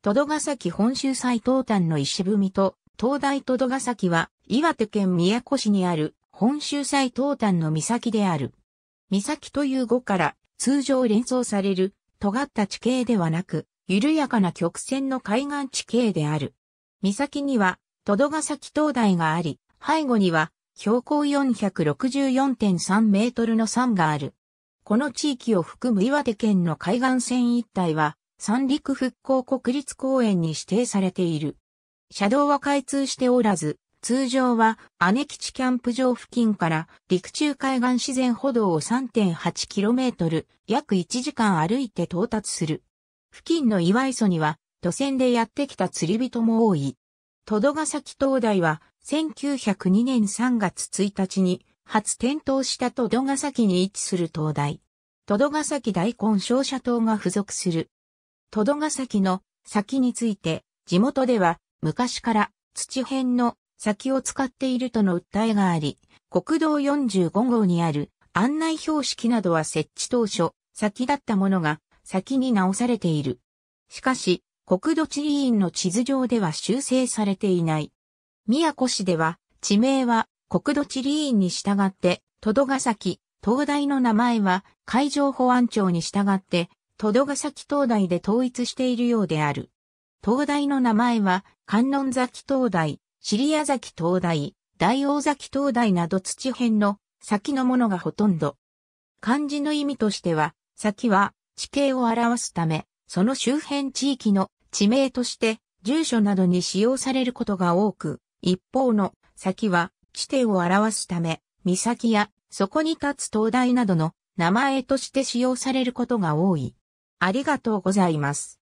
戸戸ヶ崎本州最東端の石踏みと、東大戸戸ヶ崎は、岩手県宮古市にある、本州最東端の岬である。岬という語から、通常連想される、尖った地形ではなく、緩やかな曲線の海岸地形である。岬には、戸戸ヶ崎灯台があり、背後には、標高464.3メートルの山がある。この地域を含む岩手県の海岸線一帯は、三陸復興国立公園に指定されている。車道は開通しておらず、通常は姉吉キャンプ場付近から陸中海岸自然歩道を 3.8km 約1時間歩いて到達する。付近の岩磯には渡船でやってきた釣り人も多い。戸戸ヶ崎灯台は1902年3月1日に初点灯した戸戸ヶ崎に位置する灯台。戸戸ヶ崎大根照射灯が付属する戸戸ヶ崎の先について、地元では昔から土辺の先を使っているとの訴えがあり、国道45号にある案内標識などは設置当初、先だったものが先に直されている。しかし、国土地理院の地図上では修正されていない。宮古市では、地名は国土地理院に従って、戸戸ヶ崎、灯台の名前は海上保安庁に従って、戸戸ヶ崎灯台で統一しているようである。灯台の名前は、観音崎灯台、尻屋崎灯台、大王崎灯台など土辺の先のものがほとんど。漢字の意味としては、先は地形を表すため、その周辺地域の地名として住所などに使用されることが多く、一方の先は地底を表すため、岬やそこに立つ灯台などの名前として使用されることが多い。ありがとうございます。